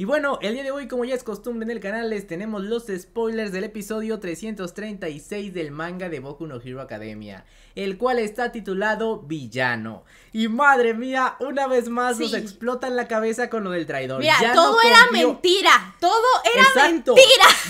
Y bueno, el día de hoy, como ya es costumbre en el canal, les tenemos los spoilers del episodio 336 del manga de Boku no Hero Academia, el cual está titulado Villano. Y madre mía, una vez más nos explotan la cabeza con lo del traidor. Mira, todo era mentira, todo era mentira.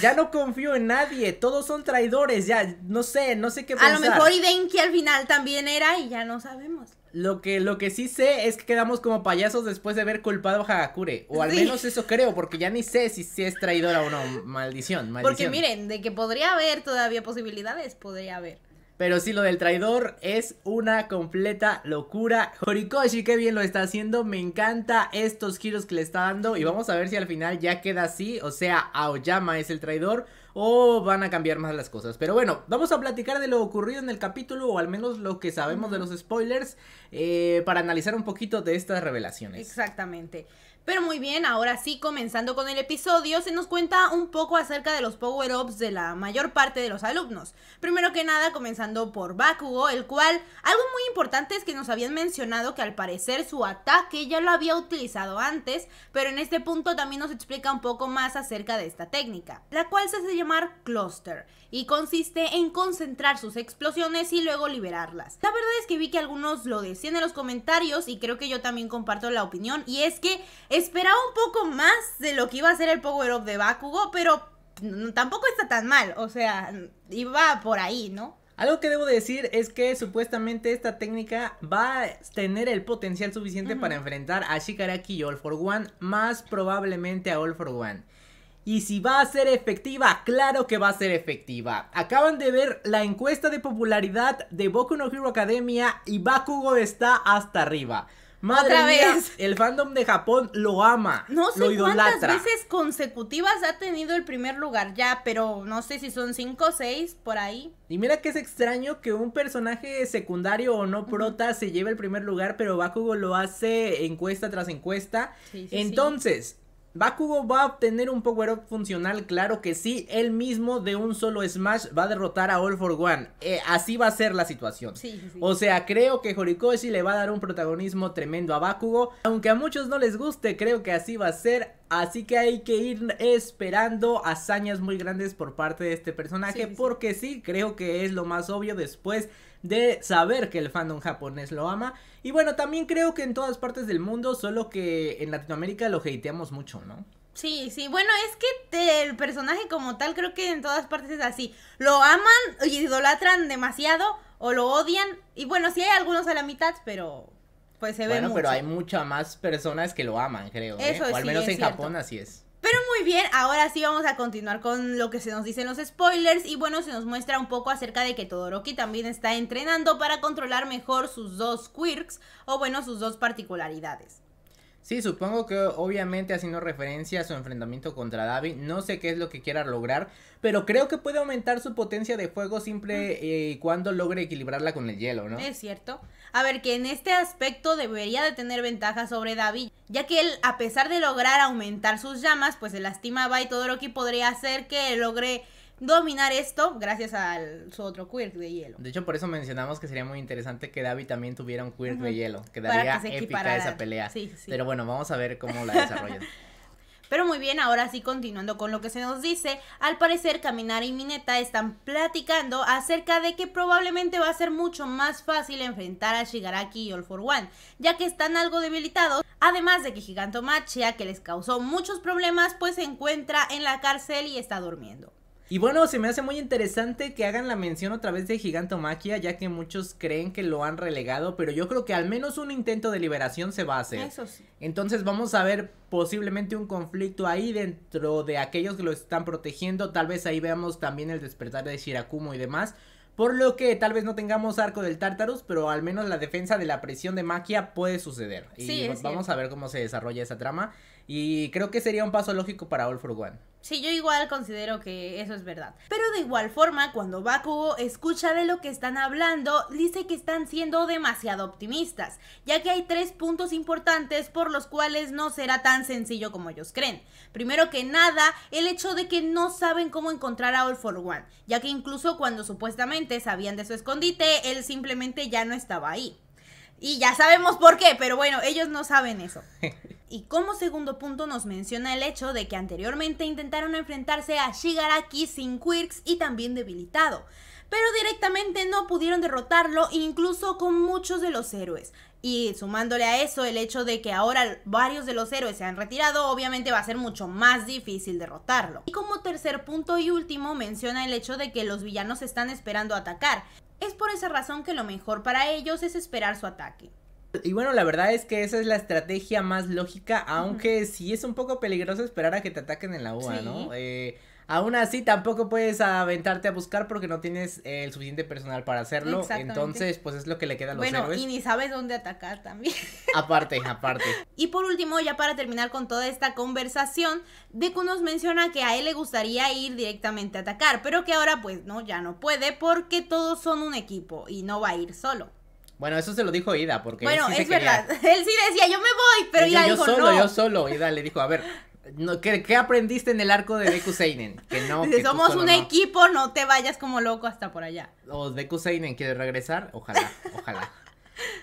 Ya no confío en nadie, todos son traidores, ya no sé, no sé qué pensar. A lo mejor Idenki al final también era y ya no sabemos. Lo que, lo que sí sé es que quedamos como payasos después de haber culpado a Hagakure. O al menos eso creo, porque ya ni sé si, si es traidora o no. Maldición, maldición. Porque miren, de que podría haber todavía posibilidades, podría haber. Pero sí, lo del traidor es una completa locura. Horikoshi, qué bien lo está haciendo. Me encanta estos giros que le está dando. Y vamos a ver si al final ya queda así. O sea, Aoyama es el traidor. O van a cambiar más las cosas. Pero bueno, vamos a platicar de lo ocurrido en el capítulo. O al menos lo que sabemos de los spoilers. Eh, para analizar un poquito de estas revelaciones. Exactamente. Pero muy bien, ahora sí, comenzando con el episodio, se nos cuenta un poco acerca de los power-ups de la mayor parte de los alumnos. Primero que nada, comenzando por Bakugo, el cual, algo muy importante es que nos habían mencionado que al parecer su ataque ya lo había utilizado antes, pero en este punto también nos explica un poco más acerca de esta técnica, la cual se hace llamar cluster, y consiste en concentrar sus explosiones y luego liberarlas. La verdad es que vi que algunos lo decían en los comentarios y creo que yo también comparto la opinión, y es que esperaba un poco más de lo que iba a ser el Power Up de Bakugo, pero tampoco está tan mal, o sea, iba por ahí, ¿no? Algo que debo decir es que supuestamente esta técnica va a tener el potencial suficiente para enfrentar a Shikaraki y All for One, más probablemente a All for One. Y si va a ser efectiva, claro que va a ser efectiva. Acaban de ver la encuesta de popularidad de Boku no Hero Academia y Bakugo está hasta arriba. Madre Otra vez. El fandom de Japón lo ama. No sé cuántas veces consecutivas ha tenido el primer lugar ya, pero no sé si son cinco o seis por ahí. Y mira que es extraño que un personaje secundario o no prota se lleve el primer lugar, pero Bakugo lo hace encuesta tras encuesta. Entonces, Bakugo va a obtener un power-up funcional, claro que sí, él mismo de un solo Smash va a derrotar a All for One, eh, así va a ser la situación. O sea, creo que Horikoshi le va a dar un protagonismo tremendo a Bakugo, aunque a muchos no les guste, creo que así va a ser, así que hay que ir esperando hazañas muy grandes por parte de este personaje, porque sí, creo que es lo más obvio después de saber que el fandom japonés lo ama. Y bueno, también creo que en todas partes del mundo, solo que en Latinoamérica lo hateamos mucho, ¿no? Sí, sí, bueno, es que el personaje como tal creo que en todas partes es así. Lo aman y idolatran demasiado o lo odian. Y bueno, sí hay algunos a la mitad, pero pues se ve Bueno, pero hay muchas más personas que lo aman, creo. ¿eh? O al menos en Japón así es. Pero muy bien, ahora sí vamos a continuar con lo que se nos dicen los spoilers y bueno, se nos muestra un poco acerca de que Todoroki también está entrenando para controlar mejor sus dos quirks o bueno, sus dos particularidades. Sí, supongo que obviamente haciendo referencia a su enfrentamiento contra Davi, no sé qué es lo que quiera lograr, pero creo que puede aumentar su potencia de fuego siempre eh, y cuando logre equilibrarla con el hielo, ¿no? Es cierto. A ver, que en este aspecto debería de tener ventaja sobre Davi, ya que él, a pesar de lograr aumentar sus llamas, pues se lastimaba y todo lo que podría hacer que logre dominar esto gracias a su otro quirk de hielo. De hecho, por eso mencionamos que sería muy interesante que David también tuviera un quirk de hielo. Quedaría daría épica esa pelea. Pero bueno, vamos a ver cómo la desarrollan. Pero muy bien, ahora sí continuando con lo que se nos dice, al parecer Caminar y Mineta están platicando acerca de que probablemente va a ser mucho más fácil enfrentar a Shigaraki y All for One, ya que están algo debilitados, además de que Gigantomachia, que les causó muchos problemas, pues se encuentra en la cárcel y está durmiendo. Y bueno, se me hace muy interesante que hagan la mención otra vez de Giganto Magia, ya que muchos creen que lo han relegado, pero yo creo que al menos un intento de liberación se va a hacer. Eso sí. Entonces vamos a ver posiblemente un conflicto ahí dentro de aquellos que lo están protegiendo, tal vez ahí veamos también el despertar de Shirakumo y demás. Por lo que tal vez no tengamos arco del Tartarus, pero al menos la defensa de la presión de Magia puede suceder. Sí, y vamos a ver cómo se desarrolla esa trama. Y creo que sería un paso lógico para All for One. Sí, yo igual considero que eso es verdad. Pero de igual forma, cuando Bakugo escucha de lo que están hablando, dice que están siendo demasiado optimistas, ya que hay tres puntos importantes por los cuales no será tan sencillo como ellos creen. Primero que nada, el hecho de que no saben cómo encontrar a All for One, ya que incluso cuando supuestamente sabían de su escondite, él simplemente ya no estaba ahí. Y ya sabemos por qué, pero bueno, ellos no saben eso. y como segundo punto nos menciona el hecho de que anteriormente intentaron enfrentarse a Shigaraki sin quirks y también debilitado, pero directamente no pudieron derrotarlo incluso con muchos de los héroes. Y sumándole a eso el hecho de que ahora varios de los héroes se han retirado, obviamente va a ser mucho más difícil derrotarlo. Y como tercer punto y último menciona el hecho de que los villanos están esperando atacar. Es por esa razón que lo mejor para ellos es esperar su ataque. Y bueno, la verdad es que esa es la estrategia más lógica, aunque sí es un poco peligroso esperar a que te ataquen en la UA, ¿no? Eh, aún así tampoco puedes aventarte a buscar porque no tienes eh, el suficiente personal para hacerlo. Entonces, pues es lo que le queda a los bueno, Y ni sabes dónde atacar también. Aparte, aparte. Y por último, ya para terminar con toda esta conversación, Deku nos menciona que a él le gustaría ir directamente a atacar, pero que ahora pues no, ya no puede porque todos son un equipo y no va a ir solo. Bueno, eso se lo dijo Ida, porque. Bueno, él sí es verdad. Él sí decía, yo me voy, pero Ida, yo solo, Yo solo, Ida le dijo, a ver, ¿qué, aprendiste en el arco de Deku Seinen? Que no. que somos un equipo, no te vayas como loco hasta por allá. O Deku Seinen quiere regresar, ojalá, ojalá.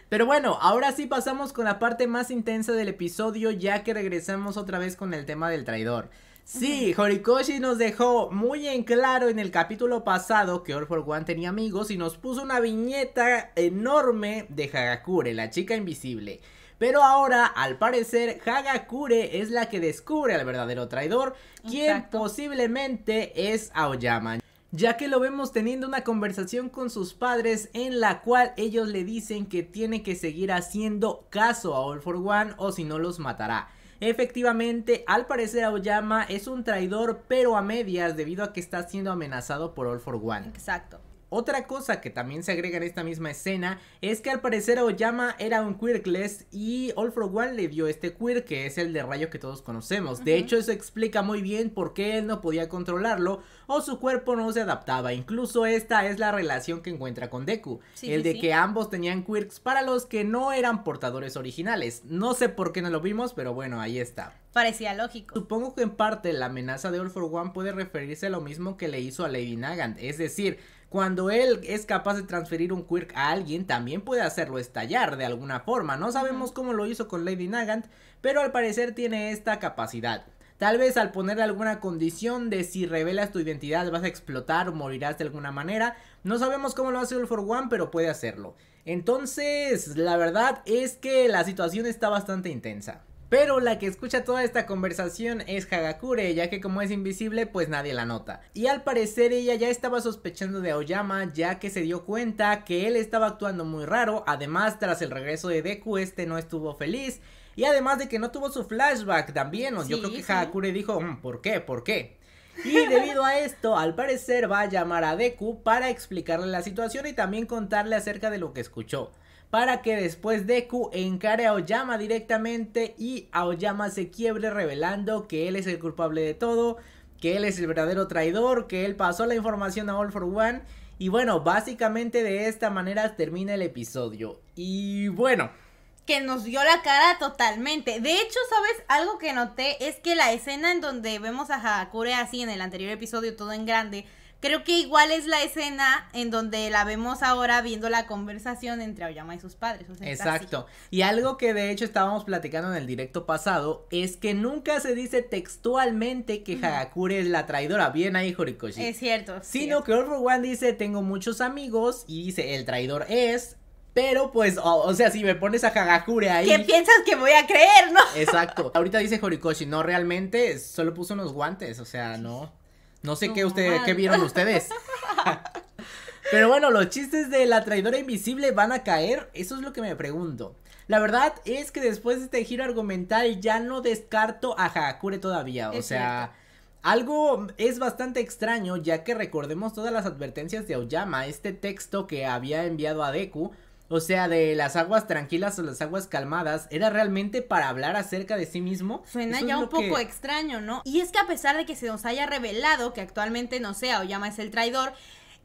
Pero bueno, ahora sí pasamos con la parte más intensa del episodio, ya que regresamos otra vez con el tema del traidor. Sí, Horikoshi nos dejó muy en claro en el capítulo pasado que All for One tenía amigos y nos puso una viñeta enorme de Hagakure, la chica invisible. Pero ahora, al parecer, Hagakure es la que descubre al verdadero traidor, quien posiblemente es Aoyama ya que lo vemos teniendo una conversación con sus padres en la cual ellos le dicen que tiene que seguir haciendo caso a All for One o si no los matará. Efectivamente, al parecer Aoyama es un traidor pero a medias debido a que está siendo amenazado por All for One. Exacto. Otra cosa que también se agrega en esta misma escena es que al parecer Oyama era un Quirkless y All for One le dio este Quirk que es el de rayo que todos conocemos. De hecho eso explica muy bien por qué él no podía controlarlo o su cuerpo no se adaptaba. Incluso esta es la relación que encuentra con Deku. el de que ambos tenían Quirks para los que no eran portadores originales. No sé por qué no lo vimos, pero bueno, ahí está. Parecía lógico. Supongo que en parte la amenaza de All for One puede referirse a lo mismo que le hizo a Lady Nagant, es decir, cuando él es capaz de transferir un quirk a alguien, también puede hacerlo estallar de alguna forma. No sabemos cómo lo hizo con Lady Nagant, pero al parecer tiene esta capacidad. Tal vez al ponerle alguna condición de si revelas tu identidad vas a explotar o morirás de alguna manera. No sabemos cómo lo hace el for One, pero puede hacerlo. Entonces, la verdad es que la situación está bastante intensa. Pero la que escucha toda esta conversación es Hagakure, ya que como es invisible, pues nadie la nota. Y al parecer ella ya estaba sospechando de Aoyama, ya que se dio cuenta que él estaba actuando muy raro, además tras el regreso de Deku este no estuvo feliz, y además de que no tuvo su flashback también, yo creo que Hagakure dijo, mm, ¿por qué? ¿por qué? Y debido a esto, al parecer va a llamar a Deku para explicarle la situación y también contarle acerca de lo que escuchó para que después Deku encare a Oyama directamente y Oyama se quiebre revelando que él es el culpable de todo, que él es el verdadero traidor, que él pasó la información a All for One y bueno, básicamente de esta manera termina el episodio. Y bueno, que nos dio la cara totalmente. De hecho, ¿sabes? Algo que noté es que la escena en donde vemos a Hakure así en el anterior episodio, todo en grande, Creo que igual es la escena en donde la vemos ahora viendo la conversación entre Aoyama y sus padres. Exacto. Y algo que de hecho estábamos platicando en el directo pasado es que nunca se dice textualmente que Hagakure es la traidora. Bien ahí, Horikoshi. Es cierto. Sino que one dice, tengo muchos amigos y dice, el traidor es, pero pues, o, sea, si me pones a Hagakure ahí. ¿Qué piensas que voy a creer, no? Exacto. Ahorita dice Horikoshi, no realmente, solo puso unos guantes, o sea, no. No sé qué vieron ustedes. Pero bueno, los chistes de la traidora invisible van a caer, eso es lo que me pregunto. La verdad es que después de este giro argumental ya no descarto a Hakure todavía, o sea, algo es bastante extraño ya que recordemos todas las advertencias de Aoyama, este texto que había enviado a Deku o sea, de las aguas tranquilas o las aguas calmadas, era realmente para hablar acerca de sí mismo. Suena ya un poco extraño, ¿no? Y es que a pesar de que se nos haya revelado que actualmente no sea llama es el traidor,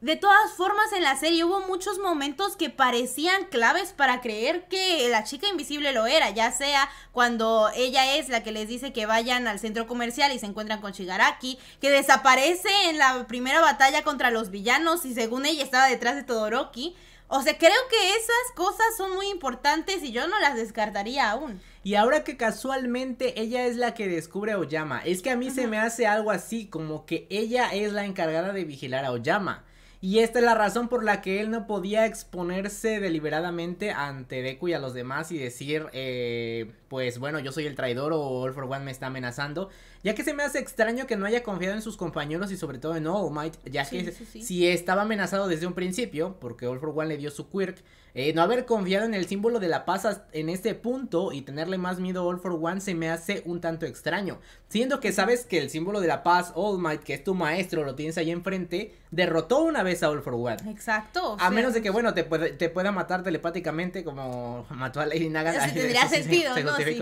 de todas formas, en la serie hubo muchos momentos que parecían claves para creer que la chica invisible lo era, ya sea cuando ella es la que les dice que vayan al centro comercial y se encuentran con Shigaraki, que desaparece en la primera batalla contra los villanos y según ella estaba detrás de Todoroki. O sea, creo que esas cosas son muy importantes y yo no las descartaría aún. Y ahora que casualmente ella es la que descubre a Oyama, es que a mí se me hace algo así, como que ella es la encargada de vigilar a Oyama. Y esta es la razón por la que él no podía exponerse deliberadamente ante Deku y a los demás y decir, eh, pues bueno, yo soy el traidor o All for One me está amenazando. Ya que se me hace extraño que no haya confiado en sus compañeros y sobre todo en All Might, ya que si estaba amenazado desde un principio, porque All for One le dio su quirk, eh, no haber confiado en el símbolo de la paz en este punto y tenerle más miedo a All for One se me hace un tanto extraño. Siendo que sabes que el símbolo de la paz, All Might, que es tu maestro, lo tienes ahí enfrente, derrotó una vez a All for One. Exacto. a menos de que, bueno, te, pueda matar telepáticamente como mató a Lady Naga. tendría sentido,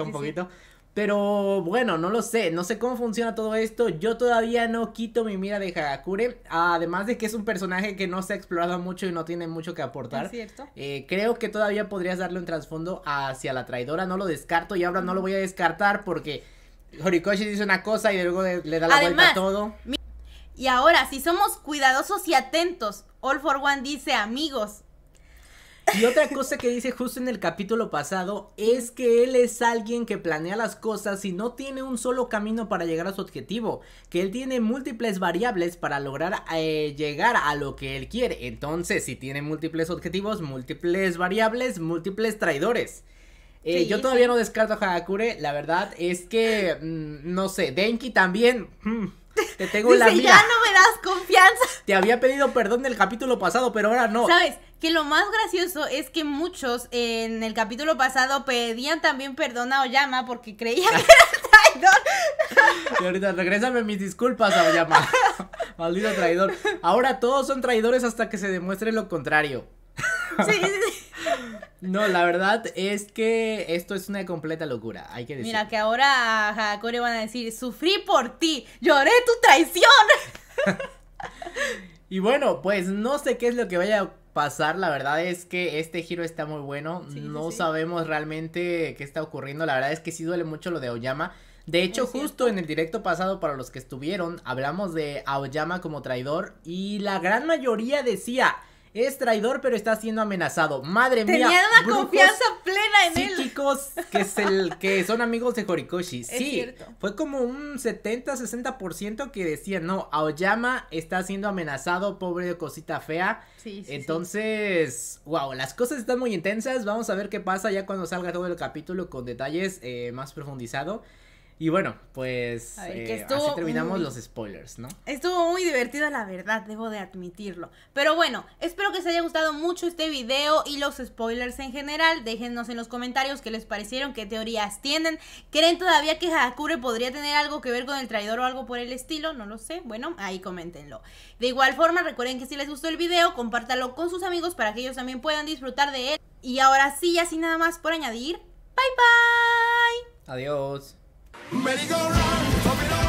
un poquito. Pero bueno, no lo sé, no sé cómo funciona todo esto. Yo todavía no quito mi mira de Hagakure. Además de que es un personaje que no se ha explorado mucho y no tiene mucho que aportar. Eh, creo que todavía podrías darle un trasfondo hacia la traidora. No lo descarto y ahora no lo voy a descartar porque Horikoshi dice una cosa y luego le, da la vuelta a todo. Y ahora, si somos cuidadosos y atentos, All for One dice amigos. Y otra cosa que dice justo en el capítulo pasado es que él es alguien que planea las cosas y no tiene un solo camino para llegar a su objetivo, que él tiene múltiples variables para lograr eh, llegar a lo que él quiere. Entonces, si tiene múltiples objetivos, múltiples variables, múltiples traidores. Eh, yo todavía no descarto a Hagakure, la verdad es que, mm, no sé, Denki también, hmm. Te tengo la mira. ya no me das confianza. Te había pedido perdón el capítulo pasado, pero ahora no. ¿Sabes? Que lo más gracioso es que muchos en el capítulo pasado pedían también perdón a Oyama porque creían que era traidor. Y ahorita, regrésame mis disculpas a Oyama. Maldito traidor. Ahora todos son traidores hasta que se demuestre lo contrario. sí, sí. No, la verdad es que esto es una completa locura, hay que decir. Mira, que ahora a Hakore van a decir, sufrí por ti, lloré tu traición. y bueno, pues no sé qué es lo que vaya a pasar, la verdad es que este giro está muy bueno, no sabemos realmente qué está ocurriendo, la verdad es que sí duele mucho lo de Oyama. De hecho, justo en el directo pasado, para los que estuvieron, hablamos de Aoyama como traidor y la gran mayoría decía, es traidor, pero está siendo amenazado. Madre mía. Tenía una confianza plena en él. que, es el, que son amigos de Horikoshi. sí, fue como un 70-60% que decían, no, Aoyama está siendo amenazado, pobre cosita fea. Sí, Entonces, wow, las cosas están muy intensas. Vamos a ver qué pasa ya cuando salga todo el capítulo con detalles eh, más profundizado. Y bueno, pues eh, terminamos los spoilers, ¿no? Estuvo muy divertido, la verdad, debo de admitirlo. Pero bueno, espero que les haya gustado mucho este video y los spoilers en general. Déjennos en los comentarios qué les parecieron, qué teorías tienen. ¿Creen todavía que Hakure podría tener algo que ver con el traidor o algo por el estilo? No lo sé. Bueno, ahí coméntenlo. De igual forma, recuerden que si les gustó el video, compártalo con sus amigos para que ellos también puedan disfrutar de él. Y ahora sí, así nada más por añadir. Bye bye. Adiós. Merry-go-round,